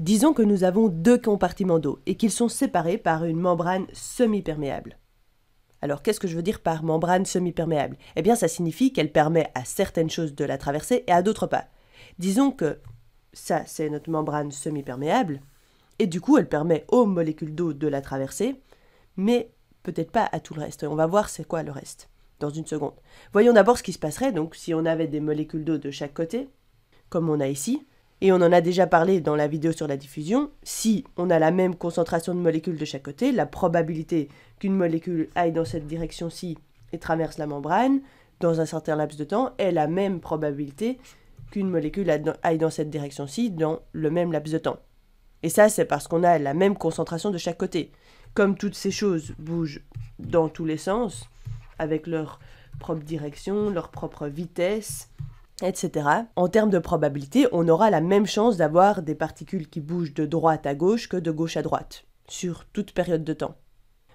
Disons que nous avons deux compartiments d'eau et qu'ils sont séparés par une membrane semi-perméable. Alors qu'est-ce que je veux dire par membrane semi-perméable Eh bien ça signifie qu'elle permet à certaines choses de la traverser et à d'autres pas. Disons que ça c'est notre membrane semi-perméable et du coup elle permet aux molécules d'eau de la traverser, mais peut-être pas à tout le reste. On va voir c'est quoi le reste dans une seconde. Voyons d'abord ce qui se passerait donc si on avait des molécules d'eau de chaque côté, comme on a ici et on en a déjà parlé dans la vidéo sur la diffusion, si on a la même concentration de molécules de chaque côté, la probabilité qu'une molécule aille dans cette direction-ci et traverse la membrane dans un certain laps de temps est la même probabilité qu'une molécule aille dans cette direction-ci dans le même laps de temps. Et ça, c'est parce qu'on a la même concentration de chaque côté. Comme toutes ces choses bougent dans tous les sens, avec leur propre direction, leur propre vitesse, etc. En termes de probabilité, on aura la même chance d'avoir des particules qui bougent de droite à gauche que de gauche à droite, sur toute période de temps.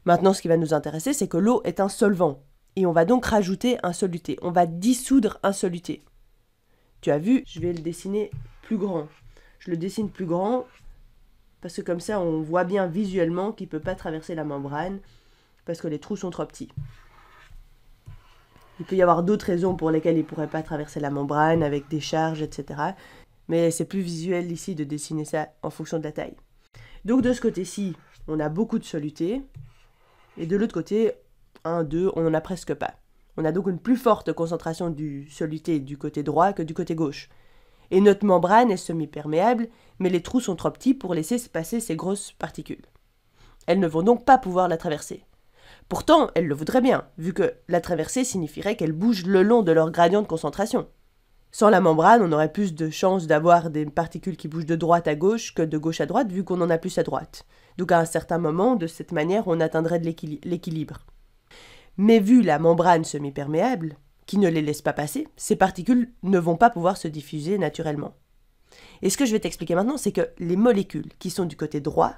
Maintenant, ce qui va nous intéresser, c'est que l'eau est un solvant, et on va donc rajouter un soluté, on va dissoudre un soluté. Tu as vu, je vais le dessiner plus grand. Je le dessine plus grand parce que comme ça on voit bien visuellement qu'il ne peut pas traverser la membrane parce que les trous sont trop petits. Il peut y avoir d'autres raisons pour lesquelles il ne pourrait pas traverser la membrane avec des charges, etc. Mais c'est plus visuel ici de dessiner ça en fonction de la taille. Donc de ce côté-ci, on a beaucoup de soluté. Et de l'autre côté, 1, 2, on n'en a presque pas. On a donc une plus forte concentration du soluté du côté droit que du côté gauche. Et notre membrane est semi-perméable, mais les trous sont trop petits pour laisser se passer ces grosses particules. Elles ne vont donc pas pouvoir la traverser. Pourtant, elles le voudraient bien, vu que la traversée signifierait qu'elle bougent le long de leur gradient de concentration. Sans la membrane, on aurait plus de chances d'avoir des particules qui bougent de droite à gauche que de gauche à droite, vu qu'on en a plus à droite. Donc à un certain moment, de cette manière, on atteindrait l'équilibre. Mais vu la membrane semi-perméable, qui ne les laisse pas passer, ces particules ne vont pas pouvoir se diffuser naturellement. Et ce que je vais t'expliquer maintenant, c'est que les molécules qui sont du côté droit,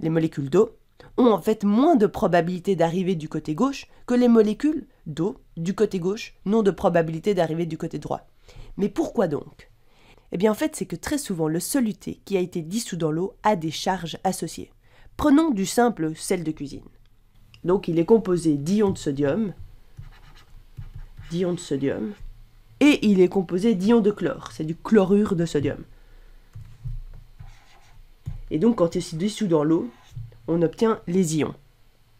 les molécules d'eau, ont en fait moins de probabilité d'arriver du côté gauche que les molécules d'eau du côté gauche n'ont de probabilité d'arriver du côté droit. Mais pourquoi donc Eh bien en fait c'est que très souvent le soluté qui a été dissous dans l'eau a des charges associées. Prenons du simple sel de cuisine. Donc il est composé d'ions de sodium, d'ions de sodium, et il est composé d'ions de chlore, c'est du chlorure de sodium. Et donc quand il est dissous dans l'eau, on obtient les ions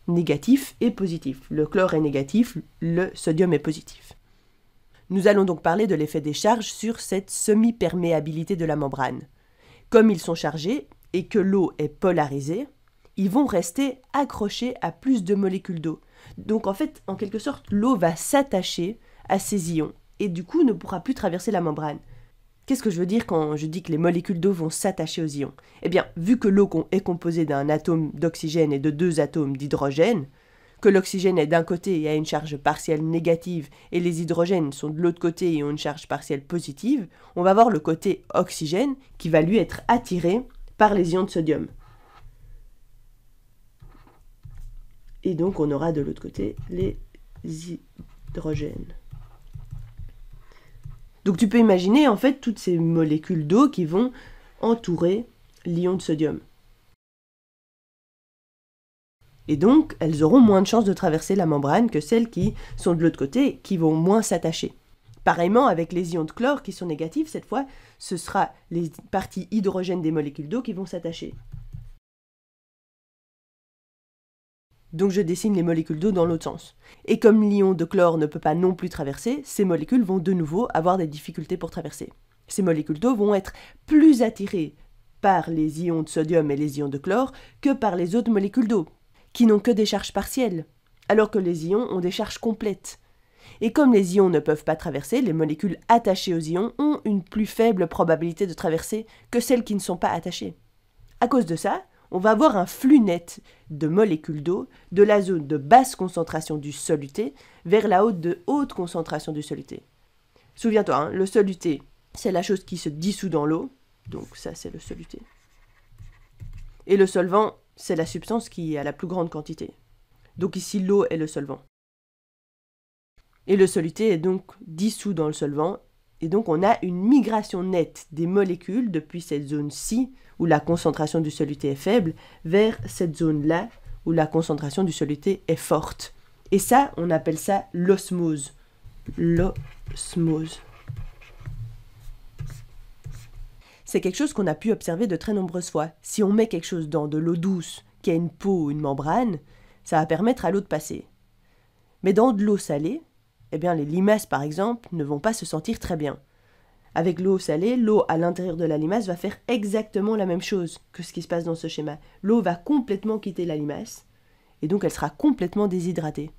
négatifs et positifs. Le chlore est négatif, le sodium est positif. Nous allons donc parler de l'effet des charges sur cette semi-perméabilité de la membrane. Comme ils sont chargés et que l'eau est polarisée, ils vont rester accrochés à plus de molécules d'eau. Donc en fait, en quelque sorte, l'eau va s'attacher à ces ions et du coup ne pourra plus traverser la membrane. Qu'est-ce que je veux dire quand je dis que les molécules d'eau vont s'attacher aux ions Eh bien, vu que l'eau est composée d'un atome d'oxygène et de deux atomes d'hydrogène, que l'oxygène est d'un côté et a une charge partielle négative et les hydrogènes sont de l'autre côté et ont une charge partielle positive, on va voir le côté oxygène qui va lui être attiré par les ions de sodium. Et donc on aura de l'autre côté les hydrogènes. Donc tu peux imaginer en fait toutes ces molécules d'eau qui vont entourer l'ion de sodium. Et donc, elles auront moins de chances de traverser la membrane que celles qui sont de l'autre côté, qui vont moins s'attacher. Pareillement, avec les ions de chlore qui sont négatifs, cette fois, ce sera les parties hydrogènes des molécules d'eau qui vont s'attacher. donc je dessine les molécules d'eau dans l'autre sens. Et comme l'ion de chlore ne peut pas non plus traverser, ces molécules vont de nouveau avoir des difficultés pour traverser. Ces molécules d'eau vont être plus attirées par les ions de sodium et les ions de chlore que par les autres molécules d'eau, qui n'ont que des charges partielles, alors que les ions ont des charges complètes. Et comme les ions ne peuvent pas traverser, les molécules attachées aux ions ont une plus faible probabilité de traverser que celles qui ne sont pas attachées. À cause de ça, on va avoir un flux net de molécules d'eau de la zone de basse concentration du soluté vers la haute de haute concentration du soluté. Souviens-toi, hein, le soluté, c'est la chose qui se dissout dans l'eau, donc ça c'est le soluté. Et le solvant, c'est la substance qui a la plus grande quantité. Donc ici l'eau est le solvant. Et le soluté est donc dissous dans le solvant, et donc on a une migration nette des molécules depuis cette zone-ci où la concentration du soluté est faible vers cette zone-là où la concentration du soluté est forte. Et ça, on appelle ça l'osmose. L'osmose. C'est quelque chose qu'on a pu observer de très nombreuses fois. Si on met quelque chose dans de l'eau douce, qui a une peau ou une membrane, ça va permettre à l'eau de passer. Mais dans de l'eau salée, eh bien les limaces par exemple ne vont pas se sentir très bien avec l'eau salée, l'eau à l'intérieur de la limace va faire exactement la même chose que ce qui se passe dans ce schéma. L'eau va complètement quitter la limace et donc elle sera complètement déshydratée.